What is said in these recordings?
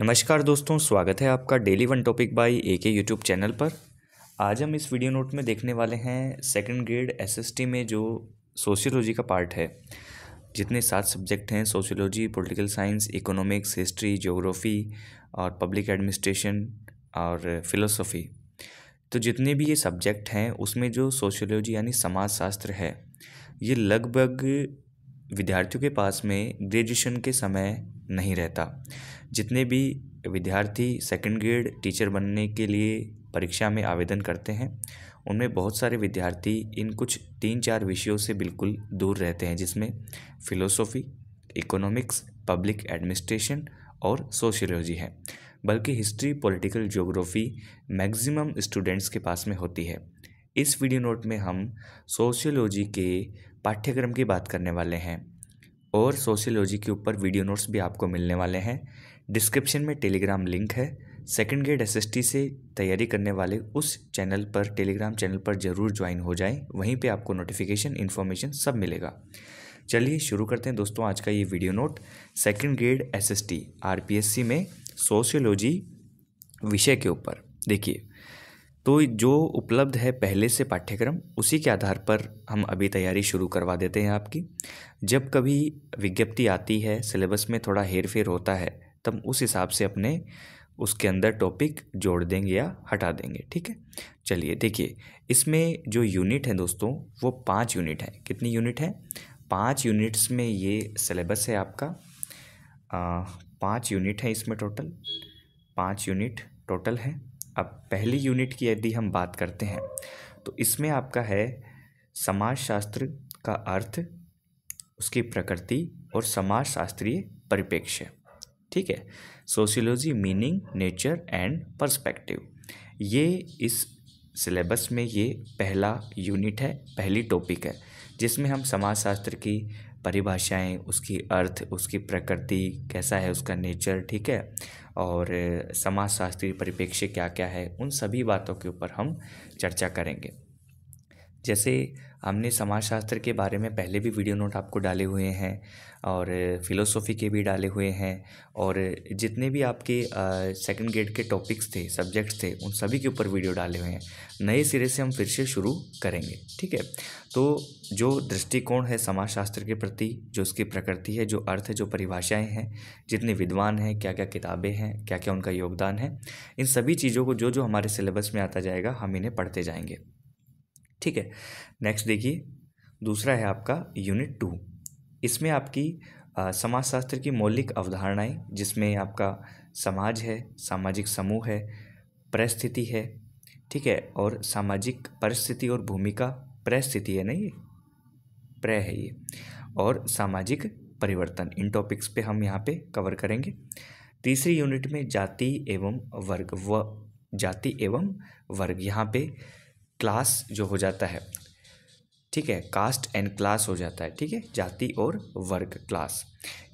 नमस्कार दोस्तों स्वागत है आपका daily one topic by A K YouTube channel पर आज हम इस वीडियो नोट में देखने वाले हैं सेकंड ग्रेड एसएसटी में जो सोशियोलॉजी का पार्ट है जितने सात सब्जेक्ट हैं sociology political science economics history geography और पब्लिक एडमिनिस्ट्रेशन और फिलोसफी तो जितने भी ये सब्जेक्ट हैं उसमें जो सोशियोलॉजी यानी समाजशास्त्र है ये लगभग विद्यार्थियों के पास में ग्रेजुएशन के समय नहीं रहता जितने भी विद्यार्थी सेकंड ग्रेड टीचर बनने के लिए परीक्षा में आवेदन करते हैं उनमें बहुत सारे विद्यार्थी इन कुछ तीन चार विषयों से बिल्कुल दूर रहते हैं जिसमें फ़िलोसॉफ़ी इकोनॉमिक्स पब्लिक एडमिनिस्ट्रेशन और सोशियोलॉजी है बल्कि history political geography maximum students के पास में होती है इस वीडियो नोट में हम सोशियोलॉजी के पाठ्यक्रम की बात करने वाले हैं और सोशियोलॉजी के ऊपर वीडियो नोट्स भी आपको मिलने वाले हैं डिस्क्रिप्शन में टेलीग्राम लिंक है सेकेंड ग्रेड एस से तैयारी करने वाले उस चैनल पर टेलीग्राम चैनल पर ज़रूर ज्वाइन हो जाएं वहीं पे आपको नोटिफिकेशन इन्फॉर्मेशन सब मिलेगा चलिए शुरू करते हैं दोस्तों आज का ये video note second grade S S में सोशियोलॉजी विषय के ऊपर देखिए तो जो उपलब्ध है पहले से पाठ्यक्रम उसी के आधार पर हम अभी तैयारी शुरू करवा देते हैं आपकी जब कभी विज्ञप्ति आती है सिलेबस में थोड़ा हेर फेर होता है तब उस हिसाब से अपने उसके अंदर टॉपिक जोड़ देंगे या हटा देंगे ठीक है चलिए देखिए इसमें जो यूनिट है दोस्तों वो पाँच यूनिट हैं कितनी यूनिट हैं पाँच यूनिट्स में ये सिलेबस है आपका पाँच यूनिट है इसमें टोटल पाँच यूनिट टोटल है अब पहली यूनिट की यदि हम बात करते हैं तो इसमें आपका है समाजशास्त्र का अर्थ उसकी प्रकृति और समाज शास्त्रीय परिप्रेक्ष्य ठीक है sociology meaning nature and perspective ये इस सिलेबस में ये पहला यूनिट है पहली टॉपिक है जिसमें हम समाजशास्त्र की परिभाषाएँ उसकी अर्थ उसकी प्रकृति कैसा है उसका नेचर ठीक है और समाजशास्त्री परिप्रेक्ष्य क्या क्या है उन सभी बातों के ऊपर हम चर्चा करेंगे जैसे हमने समाजशास्त्र के बारे में पहले भी वीडियो नोट आपको डाले हुए हैं और फिलोसोफी के भी डाले हुए हैं और जितने भी आपके सेकंड ग्रेड के टॉपिक्स थे सब्जेक्ट्स थे उन सभी के ऊपर वीडियो डाले हुए हैं नए सिरे से हम फिर से शुरू करेंगे ठीक है तो जो दृष्टिकोण है समाजशास्त्र के प्रति जो उसकी प्रकृति है जो अर्थ है जो परिभाषाएँ हैं जितने विद्वान हैं क्या क्या किताबें हैं क्या क्या उनका योगदान है इन सभी चीज़ों को जो जो हमारे सिलेबस में आता जाएगा हम इन्हें पढ़ते जाएंगे ठीक है नेक्स्ट देखिए दूसरा है आपका यूनिट टू इसमें आपकी समाजशास्त्र की मौलिक अवधारणाएं जिसमें आपका समाज है सामाजिक समूह है परिस्थिति है ठीक है और सामाजिक परिस्थिति और भूमिका परिस्थिति है नहीं प्रे है ये और सामाजिक परिवर्तन इन टॉपिक्स पे हम यहाँ पे कवर करेंगे तीसरी यूनिट में जाति एवं वर्ग व जाति एवं वर्ग यहाँ पे क्लास जो हो जाता है ठीक है कास्ट एंड क्लास हो जाता है ठीक है जाति और वर्ग क्लास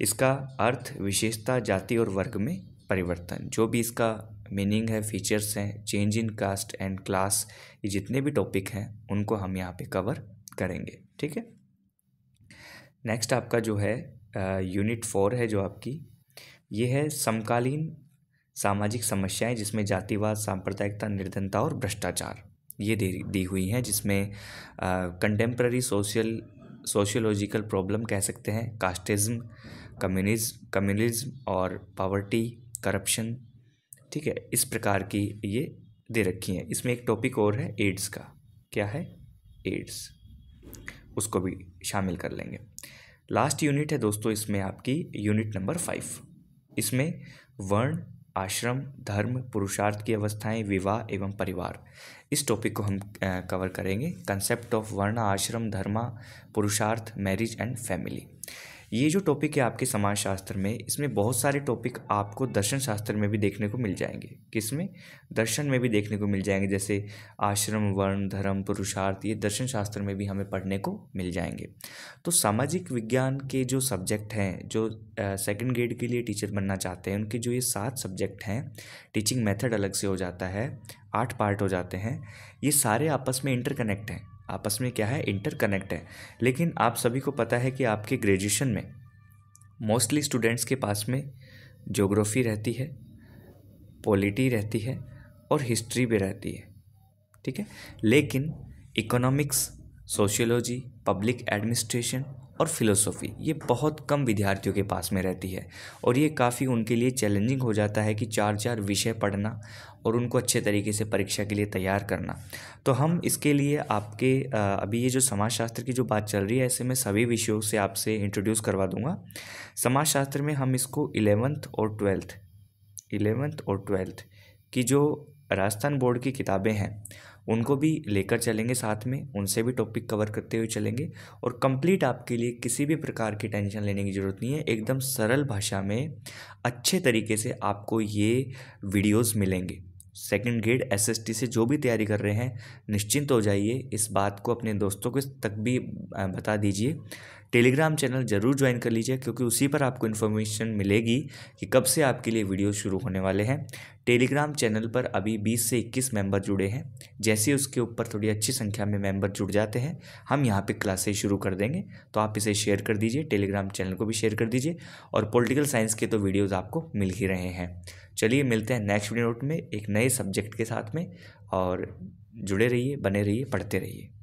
इसका अर्थ विशेषता जाति और वर्ग में परिवर्तन जो भी इसका मीनिंग है फीचर्स हैं change in caste and class ये जितने भी टॉपिक हैं उनको हम यहाँ पे कवर करेंगे ठीक है नेक्स्ट आपका जो है यूनिट फोर है जो आपकी ये है समकालीन सामाजिक समस्याएं जिसमें जातिवाद सांप्रदायिकता निर्धनता और भ्रष्टाचार ये दे दी हुई हैं जिसमें कंटेम्प्रेरी सोशल सोशियोलॉजिकल प्रॉब्लम कह सकते हैं कास्टिज़्म कम्युनिज कम्युनिज्म और पावर्टी करप्शन ठीक है इस प्रकार की ये दे रखी हैं इसमें एक टॉपिक और है एड्स का क्या है एड्स उसको भी शामिल कर लेंगे लास्ट यूनिट है दोस्तों इसमें आपकी यूनिट नंबर फाइव इसमें वर्ण आश्रम धर्म पुरुषार्थ की अवस्थाएं विवाह एवं परिवार इस टॉपिक को हम कवर करेंगे कंसेप्ट ऑफ वर्ण आश्रम धर्मा पुरुषार्थ मैरिज एंड फैमिली ये जो टॉपिक है आपके समाज शास्त्र में इसमें बहुत सारे टॉपिक आपको दर्शन शास्त्र में भी देखने को मिल जाएंगे किस में दर्शन में भी देखने को मिल जाएंगे जैसे आश्रम वर्ण धर्म पुरुषार्थ ये दर्शन शास्त्र में भी हमें पढ़ने को मिल जाएंगे तो सामाजिक विज्ञान के जो सब्जेक्ट हैं जो सेकेंड ग्रेड के लिए टीचर बनना चाहते हैं उनके जो ये सात सब्जेक्ट हैं टीचिंग मेथड अलग से हो जाता है आठ पार्ट हो जाते हैं ये सारे आपस में इंटरकनेक्ट हैं आपस में क्या है इंटरकनेक्ट है लेकिन आप सभी को पता है कि आपके ग्रेजुएशन में मोस्टली स्टूडेंट्स के पास में जोग्राफ़ी रहती है पॉलिटी रहती है और हिस्ट्री भी रहती है ठीक है लेकिन इकोनॉमिक्स सोशियोलॉजी पब्लिक एडमिनिस्ट्रेशन और फिलोसोफी ये बहुत कम विद्यार्थियों के पास में रहती है और ये काफ़ी उनके लिए चैलेंजिंग हो जाता है कि चार चार विषय पढ़ना और उनको अच्छे तरीके से परीक्षा के लिए तैयार करना तो हम इसके लिए आपके अभी ये जो समाजशास्त्र की जो बात चल रही है ऐसे में सभी विषयों से आपसे इंट्रोड्यूस करवा दूंगा समाजशास्त्र में हम इसको इलेवंथ और ट्वेल्थ इलेवंथ और ट्वेल्थ की जो राजस्थान बोर्ड की किताबें हैं उनको भी लेकर चलेंगे साथ में उनसे भी टॉपिक कवर करते हुए चलेंगे और कंप्लीट आपके लिए किसी भी प्रकार की टेंशन लेने की ज़रूरत नहीं है एकदम सरल भाषा में अच्छे तरीके से आपको ये वीडियोस मिलेंगे सेकेंड ग्रेड एसएसटी से जो भी तैयारी कर रहे हैं निश्चिंत हो जाइए इस बात को अपने दोस्तों के तक भी बता दीजिए टेलीग्राम चैनल ज़रूर ज्वाइन कर लीजिए क्योंकि उसी पर आपको इन्फॉर्मेशन मिलेगी कि कब से आपके लिए वीडियो शुरू होने वाले हैं टेलीग्राम चैनल पर अभी 20 से 21 मेंबर जुड़े हैं जैसे उसके ऊपर थोड़ी अच्छी संख्या में मेंबर जुड़ जाते हैं हम यहाँ पे क्लासेस शुरू कर देंगे तो आप इसे शेयर कर दीजिए टेलीग्राम चैनल को भी शेयर कर दीजिए और पॉलिटिकल साइंस के तो वीडियोस आपको मिल ही रहे हैं चलिए मिलते हैं नेक्स्ट वीडियो नोट में एक नए सब्जेक्ट के साथ में और जुड़े रहिए बने रहिए पढ़ते रहिए